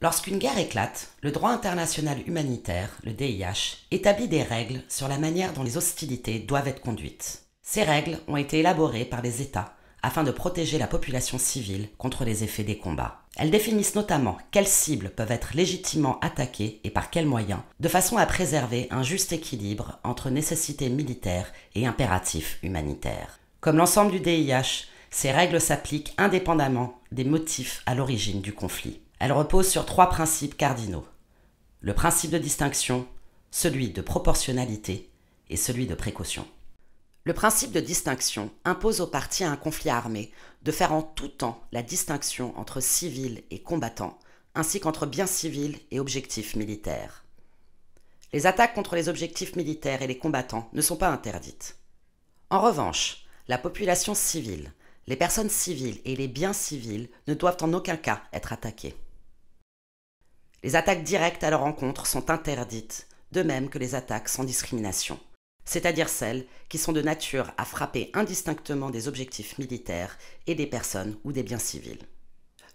Lorsqu'une guerre éclate, le droit international humanitaire, le DIH, établit des règles sur la manière dont les hostilités doivent être conduites. Ces règles ont été élaborées par les États afin de protéger la population civile contre les effets des combats. Elles définissent notamment quelles cibles peuvent être légitimement attaquées et par quels moyens, de façon à préserver un juste équilibre entre nécessité militaire et impératif humanitaire. Comme l'ensemble du DIH, ces règles s'appliquent indépendamment des motifs à l'origine du conflit. Elle repose sur trois principes cardinaux. Le principe de distinction, celui de proportionnalité et celui de précaution. Le principe de distinction impose aux parties à un conflit armé de faire en tout temps la distinction entre civils et combattants, ainsi qu'entre biens civils et objectifs militaires. Les attaques contre les objectifs militaires et les combattants ne sont pas interdites. En revanche, la population civile, les personnes civiles et les biens civils ne doivent en aucun cas être attaqués. Les attaques directes à leur encontre sont interdites, de même que les attaques sans discrimination, c'est-à-dire celles qui sont de nature à frapper indistinctement des objectifs militaires et des personnes ou des biens civils.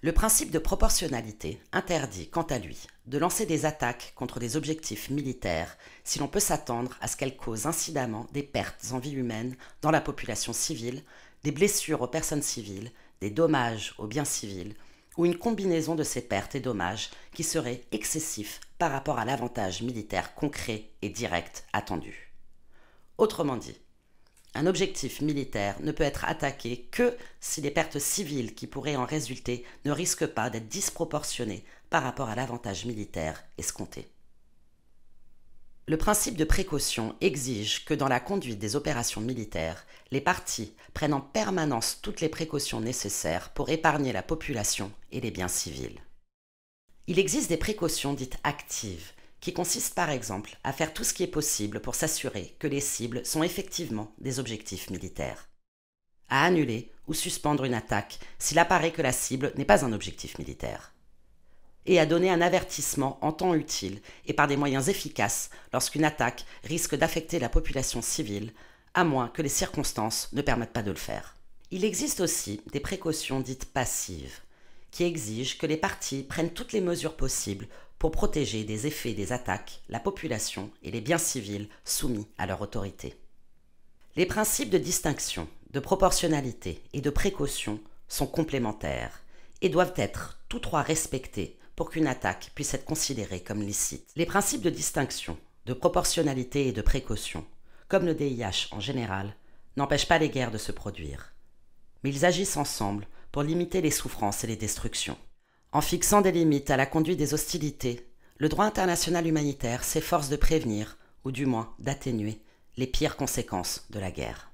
Le principe de proportionnalité interdit, quant à lui, de lancer des attaques contre des objectifs militaires si l'on peut s'attendre à ce qu'elles causent incidemment des pertes en vie humaine dans la population civile, des blessures aux personnes civiles, des dommages aux biens civils ou une combinaison de ces pertes et dommages qui seraient excessifs par rapport à l'avantage militaire concret et direct attendu. Autrement dit, un objectif militaire ne peut être attaqué que si les pertes civiles qui pourraient en résulter ne risquent pas d'être disproportionnées par rapport à l'avantage militaire escompté. Le principe de précaution exige que dans la conduite des opérations militaires, les partis prennent en permanence toutes les précautions nécessaires pour épargner la population et les biens civils. Il existe des précautions dites actives, qui consistent par exemple à faire tout ce qui est possible pour s'assurer que les cibles sont effectivement des objectifs militaires, à annuler ou suspendre une attaque s'il apparaît que la cible n'est pas un objectif militaire, et à donner un avertissement en temps utile et par des moyens efficaces lorsqu'une attaque risque d'affecter la population civile, à moins que les circonstances ne permettent pas de le faire. Il existe aussi des précautions dites passives, qui exigent que les partis prennent toutes les mesures possibles pour protéger des effets des attaques la population et les biens civils soumis à leur autorité. Les principes de distinction, de proportionnalité et de précaution sont complémentaires et doivent être tous trois respectés pour qu'une attaque puisse être considérée comme licite. Les principes de distinction, de proportionnalité et de précaution, comme le DIH en général, n'empêchent pas les guerres de se produire. Mais ils agissent ensemble pour limiter les souffrances et les destructions. En fixant des limites à la conduite des hostilités, le droit international humanitaire s'efforce de prévenir, ou du moins d'atténuer, les pires conséquences de la guerre.